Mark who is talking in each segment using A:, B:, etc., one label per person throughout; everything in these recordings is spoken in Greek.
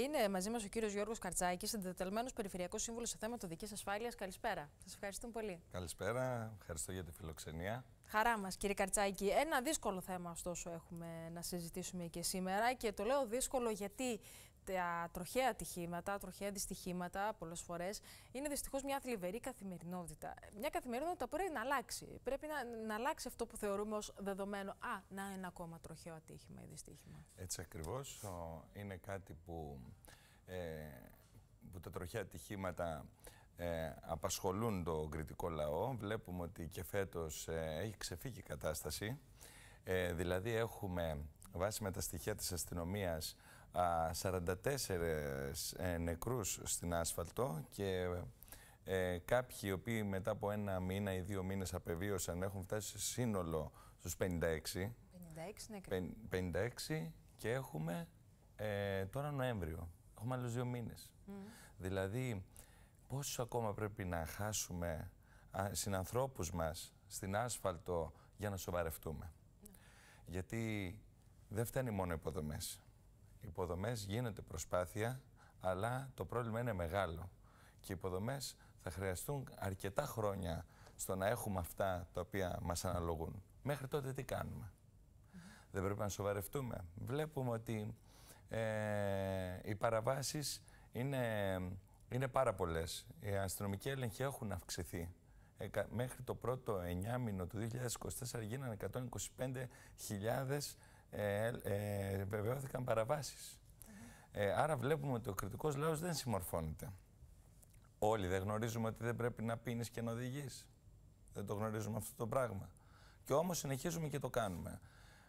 A: Είναι μαζί μας ο κύριος Γιώργος Καρτσάκης, συντεταλμένο Περιφερειακός Σύμβουλος σε θέματα οδική ασφάλειας. Καλησπέρα. Σας ευχαριστούμε πολύ.
B: Καλησπέρα. Ευχαριστώ για τη φιλοξενία.
A: Χαρά μας, κύριε Καρτσάκη. Ένα δύσκολο θέμα, ωστόσο, έχουμε να συζητήσουμε και σήμερα. Και το λέω δύσκολο γιατί τα τροχαία ατυχήματα, τροχαία δυστυχήματα πολλές φορές είναι δυστυχώς μια θλιβερή καθημερινότητα. Μια καθημερινότητα που πρέπει να αλλάξει. Πρέπει να, να αλλάξει αυτό που θεωρούμε ως δεδομένο. Α, να είναι ακόμα τροχαίο ατύχημα ή δυστύχημα.
B: Έτσι ακριβώς. Είναι κάτι που, ε, που τα τροχαία ατυχήματα ε, απασχολούν το κριτικό λαό. Βλέπουμε ότι και φέτος ε, έχει ξεφύγει η κατάσταση. Ε, δηλαδή έχουμε βάσει με τα στοιχεία της αστυνομίας 44 ε, νεκρούς στην άσφαλτο και ε, κάποιοι οι οποίοι μετά από ένα μήνα ή δύο μήνες απεβίωσαν έχουν φτάσει σύνολο στους 56. 56 νεκροί. 56 και έχουμε ε, τώρα Νοέμβριο. Έχουμε άλλους δύο μήνες. Δηλαδή πόσο ακόμα πρέπει να χάσουμε συνανθρώπους μας στην άσφαλτο για να σοβαρευτούμε. Mm. Γιατί δεν φτάνει μόνο οι υποδομές υποδομές γίνεται προσπάθεια, αλλά το πρόβλημα είναι μεγάλο. Και οι υποδομές θα χρειαστούν αρκετά χρόνια στο να έχουμε αυτά τα οποία μας αναλογούν. Μέχρι τότε τι κάνουμε. Δεν πρέπει να σοβαρευτούμε. Βλέπουμε ότι ε, οι παραβάσεις είναι, είναι πάρα πολλές. Οι αστυνομικοί έλεγχοι έχουν αυξηθεί. Ε, μέχρι το πρώτο 9 του 2024 γίνανε 125.000 ε, ε, βεβαιώθηκαν παραβάσεις. Ε, άρα βλέπουμε ότι ο κριτικός λαός δεν συμμορφώνεται. Όλοι δεν γνωρίζουμε ότι δεν πρέπει να πίνεις και να οδηγείς. Δεν το γνωρίζουμε αυτό το πράγμα. Και όμως συνεχίζουμε και το κάνουμε.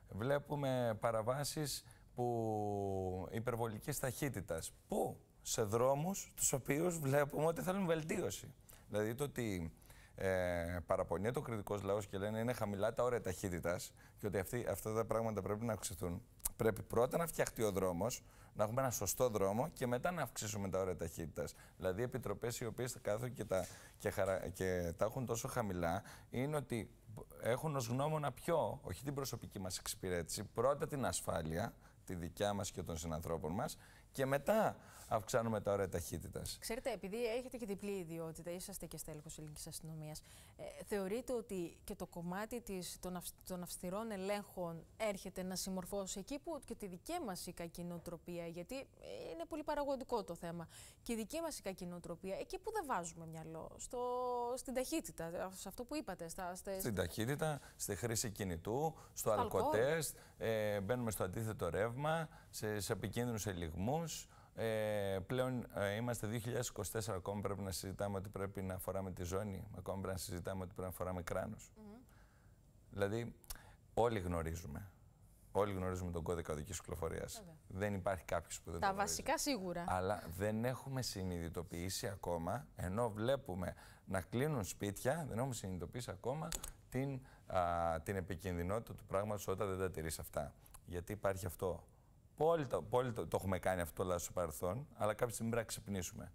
B: Βλέπουμε παραβάσεις που υπερβολικής ταχύτητας. Πού? Σε δρόμους τους οποίους βλέπουμε ότι θέλουν βελτίωση. Δηλαδή το ότι ε, παραπονιέται ο κριτικός λαός και λένε είναι χαμηλά τα όρια ταχύτητας και ότι αυτοί, αυτά τα πράγματα πρέπει να αυξηθούν. Πρέπει πρώτα να φτιαχτεί ο δρόμος, να έχουμε ένα σωστό δρόμο και μετά να αυξήσουμε τα όρια ταχύτητας. Δηλαδή, οι επιτροπές οι οποίες τα κάθονται και τα, και, χαρα, και τα έχουν τόσο χαμηλά είναι ότι έχουν ως γνώμονα πιο, όχι την προσωπική μας εξυπηρέτηση, πρώτα την ασφάλεια τη δικιά μας και των συνανθρώπων μας και μετά αυξάνουμε τα ωραία ταχύτητας.
A: Ξέρετε, επειδή έχετε και διπλή ιδιότητα, είσαστε και στέλεχος ελληνικής αστυνομίας, ε, θεωρείτε ότι και το κομμάτι της, των, αυσ, των αυστηρών ελέγχων έρχεται να συμμορφώσει εκεί που και τη δική μας η κακή γιατί ε, είναι πολύ παραγωγικό το θέμα, και η δική μας η κακή εκεί που δεν βάζουμε μυαλό, στο, στην ταχύτητα, ε, σε αυτό που είπατε. Στα, στα, στην
B: ταχύτητα, στη χρήση κινητού, στο αλκοτέστ, ε, μπαίνουμε στο αντίθετο ρεύμα, ρεύμα, σε, σε επικίνδυνους ελιγμούς. Ε, πλέον ε, είμαστε 2024, ακόμα πρέπει να συζητάμε ότι πρέπει να φοράμε τη ζώνη, ακόμα πρέπει να συζητάμε ότι πρέπει να φοράμε κράνος. Mm
A: -hmm.
B: Δηλαδή, όλοι γνωρίζουμε. Όλοι γνωρίζουμε τον κώδικα οδικής κυκλοφορίας. Δεν υπάρχει κάποιος που δεν Τα το Τα
A: βασικά σίγουρα.
B: Αλλά δεν έχουμε συνειδητοποιήσει ακόμα, ενώ βλέπουμε να κλείνουν σπίτια, δεν έχουμε συνειδητοποιήσει ακόμα την, α, την επικινδυνότητα του πράγματος όταν δεν τα τηρείς αυτά. Γιατί υπάρχει αυτό. Πολύ, πολύ το, το, έχουμε κάνει αυτό λάθος στο παρελθόν, αλλά κάποια στιγμή πρέπει να ξυπνήσουμε.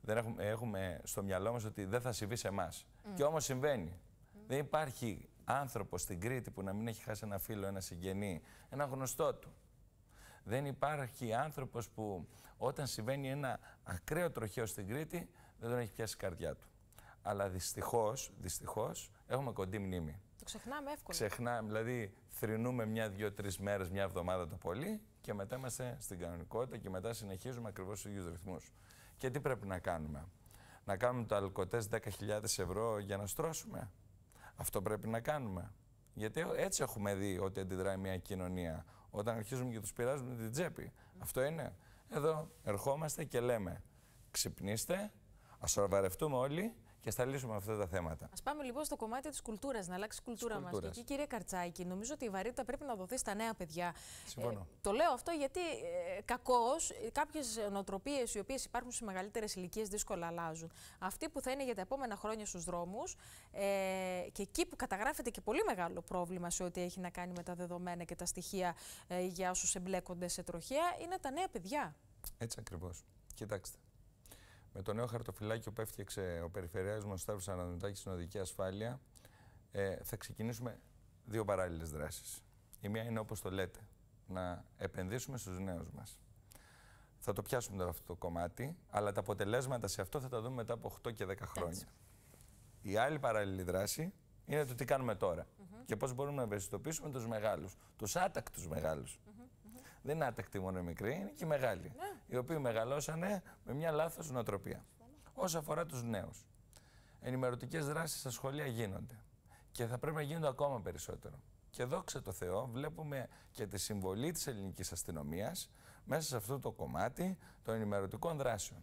B: Δεν έχουμε, έχουμε στο μυαλό μας ότι δεν θα συμβεί σε εμάς. Mm. Και όμως συμβαίνει. Δεν υπάρχει άνθρωπος στην Κρήτη που να μην έχει χάσει ένα φίλο, ένα συγγενή, ένα γνωστό του. Δεν υπάρχει άνθρωπος που όταν συμβαίνει ένα ακραίο τροχαίο στην Κρήτη δεν τον έχει πιάσει η καρδιά του. Αλλά δυστυχώς, δυστυχώς, έχουμε κοντή μνήμη
A: ξεχνάμε εύκολα.
B: Ξεχνάμε, δηλαδή θρυνούμε μια, δύο, τρεις μέρες, μια εβδομάδα το πολύ και μετά είμαστε στην κανονικότητα και μετά συνεχίζουμε ακριβώς στους ίδιους ρυθμούς. Και τι πρέπει να κάνουμε, Να κάνουμε το αλκοτέ 10.000 ευρώ για να στρώσουμε. Αυτό πρέπει να κάνουμε. Γιατί έτσι έχουμε δει ότι αντιδράει μια κοινωνία. Όταν αρχίζουμε και τους πειράζουμε την τσέπη. Mm. Αυτό είναι. Εδώ ερχόμαστε και λέμε: Ξυπνήστε, ας όλοι και θα λύσουμε αυτά τα θέματα. Ας
A: πάμε λοιπόν στο κομμάτι της κουλτούρας, να αλλάξει η κουλτούρα μας. Και εκεί, κύριε Καρτσάκη, νομίζω ότι η βαρύτητα πρέπει να δοθεί στα νέα παιδιά. Ε, το λέω αυτό γιατί ε, κακώς κάποιες νοοτροπίες οι οποίες υπάρχουν σε μεγαλύτερες ηλικίες δύσκολα αλλάζουν. Αυτή που θα είναι για τα επόμενα χρόνια στους δρόμους ε, και εκεί που καταγράφεται και πολύ μεγάλο πρόβλημα σε ό,τι έχει να κάνει με τα δεδομένα και τα στοιχεία ε, για όσους εμπλέκονται σε τροχέα είναι τα νέα παιδιά.
B: Έτσι ακριβώς. Κοιτάξτε. Με το νέο χαρτοφυλάκιο που έφτιαξε ο Περιφερειάς μας Σταύρος Αναδοντάκης στην Οδική Ασφάλεια ε, θα ξεκινήσουμε δύο παράλληλες δράσεις. Η μία είναι όπως το λέτε, να επενδύσουμε στους νέους μας. Θα το πιάσουμε τώρα αυτό το κομμάτι, αλλά τα αποτελέσματα σε αυτό θα τα δούμε μετά από 8 και 10 χρόνια. Η άλλη παράλληλη δράση είναι το τι κάνουμε τώρα και πώς μπορούμε να ευαισθητοποιήσουμε τους μεγάλους, τους άτακτους μεγάλους δεν είναι άτακτοι μόνο οι μικροί, είναι και οι μεγάλοι. Ναι. Οι οποίοι μεγαλώσανε με μια λάθος νοοτροπία. Όσον αφορά τους νέους, ενημερωτικές δράσεις στα σχολεία γίνονται. Και θα πρέπει να γίνονται ακόμα περισσότερο. Και δόξα τω Θεώ, βλέπουμε και τη συμβολή της ελληνικής αστυνομίας μέσα σε αυτό το κομμάτι των ενημερωτικών δράσεων.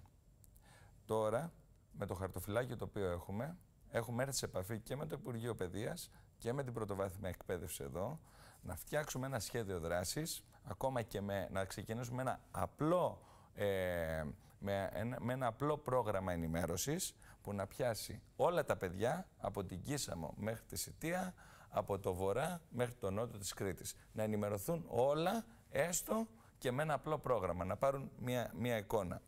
B: Τώρα, με το χαρτοφυλάκιο το οποίο έχουμε, έχουμε έρθει σε επαφή και με το Υπουργείο Παιδείας και με την πρωτοβάθμια εκπαίδευση εδώ, να φτιάξουμε ένα σχέδιο δράσης ακόμα και με, να ξεκινήσουμε ένα απλό, ε, με, ένα, απλό πρόγραμμα ενημέρωσης που να πιάσει όλα τα παιδιά από την Κίσαμο μέχρι τη Σιτία, από το βορρά μέχρι το νότο της Κρήτης. Να ενημερωθούν όλα, έστω και με ένα απλό πρόγραμμα, να πάρουν μια, μια εικόνα.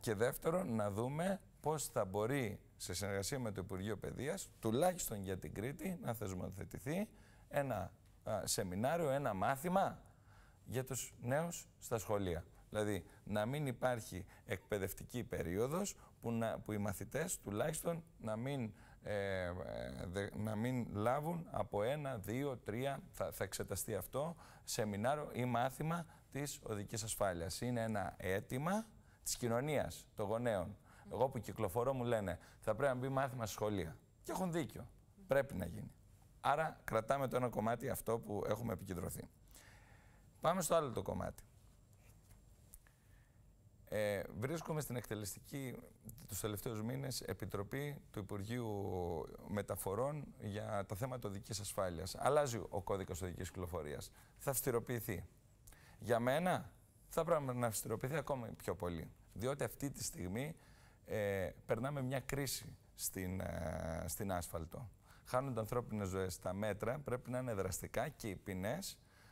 B: και δεύτερον, να δούμε πώς θα μπορεί σε συνεργασία με το Υπουργείο Παιδείας, τουλάχιστον για την Κρήτη, να θεσμοθετηθεί ένα σεμινάριο, ένα μάθημα για τους νέους στα σχολεία. Δηλαδή να μην υπάρχει εκπαιδευτική περίοδος που, να, που οι μαθητές τουλάχιστον να μην, ε, ε, να μην λάβουν από ένα, δύο, τρία, θα, θα εξεταστεί αυτό, σεμινάριο ή μάθημα της οδικής ασφάλειας. Είναι ένα αίτημα της κοινωνίας, των γονέων. Εγώ που κυκλοφορώ μου λένε θα πρέπει να μπει μάθημα στη σχολεία. Και έχουν δίκιο. Πρέπει να γίνει. Άρα κρατάμε το ένα κομμάτι αυτό που έχουμε επικεντρωθεί. Πάμε στο άλλο το κομμάτι. Ε, βρίσκομαι στην εκτελεστική τους τελευταίους μήνες επιτροπή του Υπουργείου Μεταφορών για τα θέματα οδικής ασφάλειας. Αλλάζει ο κώδικας οδικής κυκλοφορίας. Θα αυστηροποιηθεί. Για μένα θα πρέπει να αυστηροποιηθεί ακόμα πιο πολύ. Διότι αυτή τη στιγμή ε, περνάμε μια κρίση στην, ε, στην άσφαλτο χάνονται ανθρώπινε ζωές. Τα μέτρα πρέπει να είναι δραστικά και οι ποινές,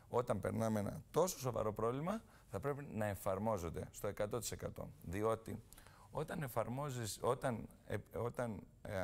B: όταν περνάμε ένα τόσο σοβαρό πρόβλημα, θα πρέπει να εφαρμόζονται στο 100%. Διότι όταν, εφαρμόζεις, όταν, ε, όταν ε,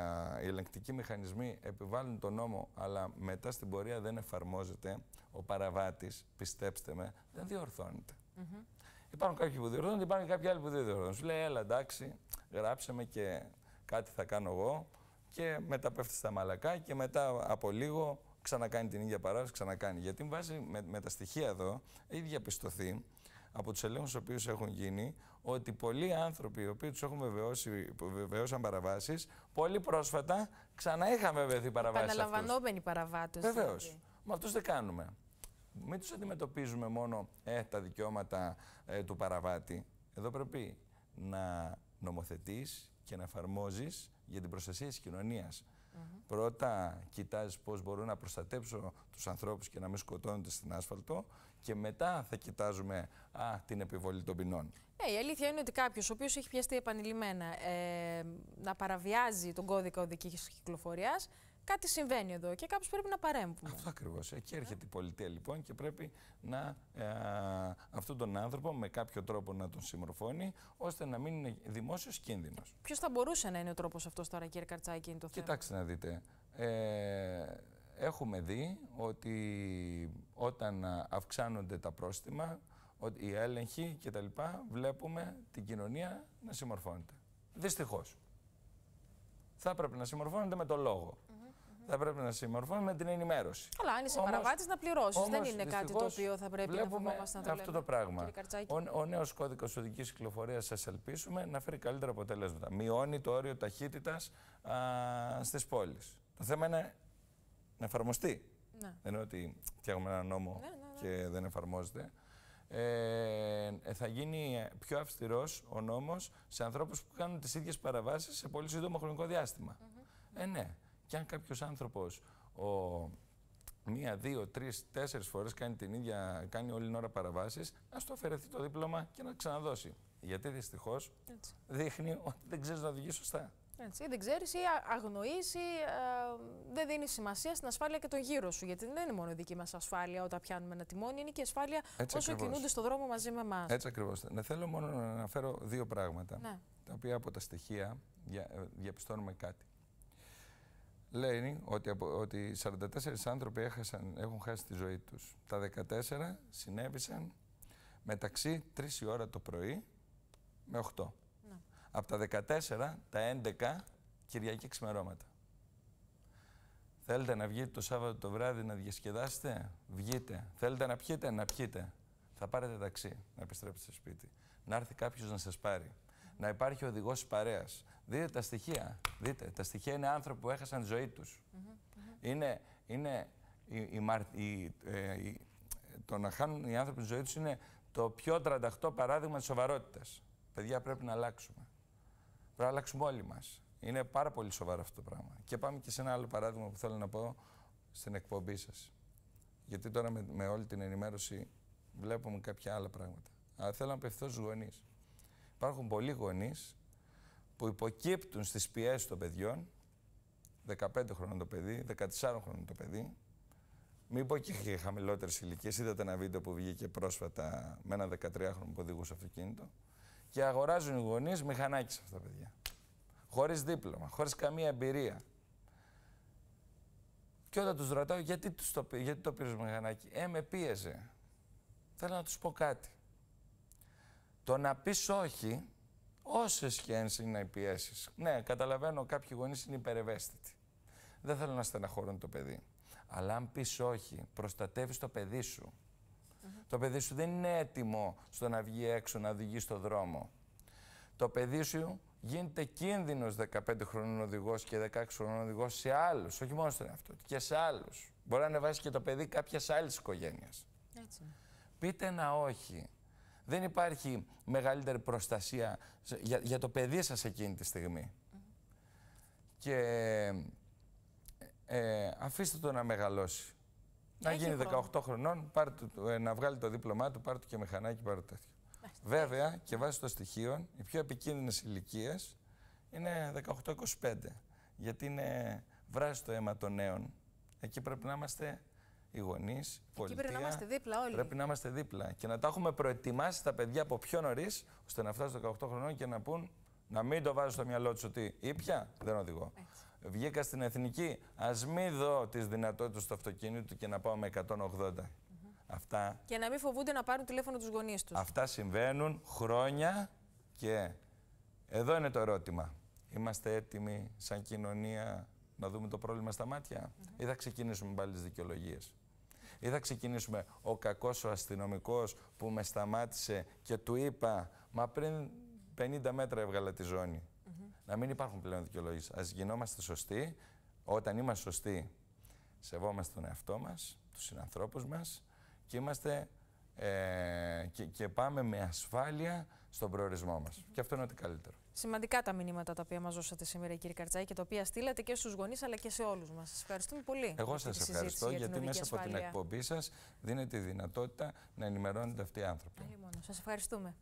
B: οι ελεγκτικοί μηχανισμοί επιβάλλουν τον νόμο, αλλά μετά στην πορεία δεν εφαρμόζεται, ο παραβάτης, πιστέψτε με, δεν διορθώνεται.
A: Mm -hmm.
B: Υπάρχουν κάποιοι που διορθώνονται, υπάρχουν κάποιοι άλλοι που δεν διορθώνονται. Σου λέει, έλα εντάξει, γράψε με και κάτι θα κάνω εγώ, και μετά πέφτει στα μαλακά και μετά από λίγο ξανακάνει την ίδια παράδοση, ξανακάνει. Γιατί βάζει με, τα στοιχεία εδώ, έχει διαπιστωθεί από τους ελέγχους του οποίους έχουν γίνει ότι πολλοί άνθρωποι οι οποίοι τους έχουν βεβαιώσει, βεβαιώσαν παραβάσεις, πολύ πρόσφατα ξανά είχαν βεβαιωθεί παραβάσεις. Επαναλαμβανόμενοι
A: παραβάτες. Βεβαίω. Δηλαδή. Μα
B: αυτούς δεν κάνουμε. Μην τους αντιμετωπίζουμε μόνο ε, τα δικαιώματα ε, του παραβάτη. Εδώ πρέπει να νομοθετείς και να εφαρμόζεις για την προστασία της κοινωνίας. Πρώτα κοιτάζεις πώς μπορώ να προστατέψω τους ανθρώπους και να μην σκοτώνονται στην άσφαλτο και μετά θα κοιτάζουμε α, την επιβολή των ποινών.
A: Ναι, η αλήθεια είναι ότι κάποιος ο οποίος έχει πιαστεί επανειλημμένα ε, να παραβιάζει τον κώδικα οδικής κυκλοφορίας, κάτι συμβαίνει εδώ και κάπως πρέπει να παρέμβουμε.
B: Αυτό ακριβώς. Εκεί έρχεται η πολιτεία λοιπόν και πρέπει να ε, αυτόν τον άνθρωπο με κάποιο τρόπο να τον συμμορφώνει ώστε να μην είναι δημόσιος κίνδυνος.
A: Ποιος θα μπορούσε να είναι ο τρόπος αυτός τώρα κύριε Καρτσάκη είναι το θέμα. Κοιτάξτε να δείτε.
B: Ε, έχουμε δει ότι όταν αυξάνονται τα πρόστιμα, ότι οι έλεγχοι λοιπά, βλέπουμε την κοινωνία να συμμορφώνεται. Δυστυχώς. Θα έπρεπε να συμμορφώνεται με το λόγο θα πρέπει να συμμορφώνει με την ενημέρωση.
A: Καλά, αν είσαι παραβάτης, να πληρώσεις. Δεν είναι κάτι το οποίο θα πρέπει να φοβόμαστε να το αυτό το πράγμα.
B: Ο, ο νέος κώδικο οδικής κυκλοφορίας, σας ελπίσουμε, να φέρει καλύτερα αποτελέσματα. Μειώνει το όριο ταχύτητας στις πόλεις. Το θέμα είναι να εφαρμοστεί. Ναι. Δεν είναι ότι φτιάχνουμε ένα νόμο ναι, ναι, ναι. και δεν εφαρμόζεται. Ε, ε θα γίνει πιο αυστηρός ο νόμος σε ανθρώπους που κάνουν τις ίδιες παραβάσεις σε πολύ σύντομο χρονικό διάστημα. Mm -hmm. Ε, ναι. Και αν κάποιος άνθρωπος μία, δύο, τρεις, τέσσερις φορές κάνει την ίδια, κάνει όλη την ώρα παραβάσεις,
A: Να το αφαιρεθεί το
B: δίπλωμα και να ξαναδώσει. Γιατί δυστυχώς δείχνει ότι δεν ξέρεις να οδηγείς σωστά.
A: Έτσι, ή ε, δεν ξέρεις ή αγνοεί δεν δίνεις σημασία στην ασφάλεια και τον γύρο σου. Γιατί δεν είναι μόνο η δική μας ασφάλεια όταν πιάνουμε ένα τιμόνι, είναι και η ασφάλεια όσο ακριβώς. κινούνται στον δρόμο μαζί με εμάς. Έτσι
B: ακριβώς. Ναι, θέλω μόνο να αναφέρω δύο πράγματα. Ναι. Τα οποία από τα στοιχεία ε, διαπιστώνουμε κάτι λέει ότι, ότι 44 άνθρωποι έχασαν, έχουν χάσει τη ζωή τους. Τα 14 συνέβησαν μεταξύ 3 η ώρα το πρωί με 8. Ναι. Από τα 14, τα 11 Κυριακή ξημερώματα. Θέλετε να βγείτε το Σάββατο το βράδυ να διασκεδάσετε, βγείτε. Θέλετε να πιείτε, να πιείτε. Θα πάρετε ταξί, να επιστρέψετε στο σπίτι. Να έρθει κάποιος να σας πάρει. Να υπάρχει οδηγός παρέας. Δείτε τα στοιχεία. Δείτε, τα στοιχεία είναι άνθρωποι που έχασαν τη ζωή τους. Mm -hmm. Είναι, είναι η, η, η, το να χάνουν οι άνθρωποι τη ζωή τους είναι το πιο τρανταχτό παράδειγμα της σοβαρότητας. Παιδιά, πρέπει να αλλάξουμε. Πρέπει να αλλάξουμε όλοι μας. Είναι πάρα πολύ σοβαρό αυτό το πράγμα. Και πάμε και σε ένα άλλο παράδειγμα που θέλω να πω στην εκπομπή σας. Γιατί τώρα με, με όλη την ενημέρωση βλέπουμε κάποια άλλα πράγματα. Αλλά θέλω να απευθυνθώ στους γονείς. Υπάρχουν πολλοί γονείς που υποκύπτουν στις πιέσεις των παιδιών, 15 χρόνων το παιδί, 14 χρόνων το παιδί, πω και χαμηλότερες ηλικίες. Είδατε ένα βίντεο που βγήκε πρόσφατα με ένα 13χρονο που οδηγούσε αυτοκίνητο. Και αγοράζουν οι γονείς μηχανάκι σε αυτά τα παιδιά. Χωρίς δίπλωμα, χωρίς καμία εμπειρία. Και όταν τους ρωτάω γιατί, τους το, γιατί το πήρες μηχανάκι, Ε, με πίεζε. Θέλω να τους πω κάτι. Το να πεις όχι όσες και είναι οι πιέσεις. Ναι, καταλαβαίνω, κάποιοι γονείς είναι υπερευαίσθητοι. Δεν θέλω να στεναχωρούν το παιδί. Αλλά αν πεις όχι, προστατεύεις το παιδί σου. Το παιδί σου δεν είναι έτοιμο στο να βγει έξω, να οδηγεί στο δρόμο. Το παιδί σου γίνεται κίνδυνος 15 χρονών οδηγός και 16 χρονών οδηγός σε άλλους, όχι μόνο στον εαυτό και σε άλλους. Μπορεί να ανεβάσει και το παιδί κάποιας άλλης οικογένειας. Πείτε να όχι δεν υπάρχει μεγαλύτερη προστασία για, το παιδί σας εκείνη τη στιγμή. Και ε, αφήστε το να μεγαλώσει. Να γίνει 18 χρονών, πάρε ε, να βγάλει το δίπλωμά του, πάρε του και μηχανάκι, πάρε το τέτοιο. Βέβαια, και βάσει των στοιχείων, οι πιο επικίνδυνες ηλικίες είναι 18-25. Γιατί είναι βράζει το αίμα των νέων. Εκεί πρέπει να είμαστε οι γονείς, η πολιτεία. πρέπει να είμαστε
A: δίπλα όλοι. Πρέπει
B: να είμαστε δίπλα και να τα έχουμε προετοιμάσει τα παιδιά από πιο νωρίς, ώστε να φτάσουν 18 χρονών και να πούν να μην το βάζουν στο μυαλό τους ότι ήπια, δεν οδηγώ. Έτσι. Βγήκα στην εθνική, ας μην δω τις δυνατότητες του αυτοκίνητου και να πάω με 180. Αυτά...
A: Και να μην φοβούνται να πάρουν τηλέφωνο τους γονείς τους.
B: Αυτά συμβαίνουν χρόνια και εδώ είναι το ερώτημα. Είμαστε έτοιμοι σαν κοινωνία να δούμε το πρόβλημα στα μάτια mm -hmm. ή θα ξεκινήσουμε πάλι τις δικαιολογίες ή θα ξεκινήσουμε ο κακός ο αστυνομικός που με σταμάτησε και του είπα «Μα πριν 50 μέτρα έβγαλα τη ζώνη». Να μην υπάρχουν πλέον δικαιολογίες. Ας γινόμαστε σωστοί. Όταν είμαστε σωστοί, σεβόμαστε τον εαυτό μας, τους συνανθρώπους μας και είμαστε ε, και, πάμε με ασφάλεια στον προορισμό μας. Και αυτό είναι ότι καλύτερο.
A: Σημαντικά τα μηνύματα τα οποία μας δώσατε σήμερα, κύριε Καρτζάκη, και τα οποία στείλατε και στους γονείς αλλά και σε όλους μας. Σας ευχαριστούμε πολύ. Εγώ σα ευχαριστώ γιατί μέσα από την εκπομπή
B: σας δίνετε τη δυνατότητα να ενημερώνετε αυτοί οι άνθρωποι.
A: Σας ευχαριστούμε.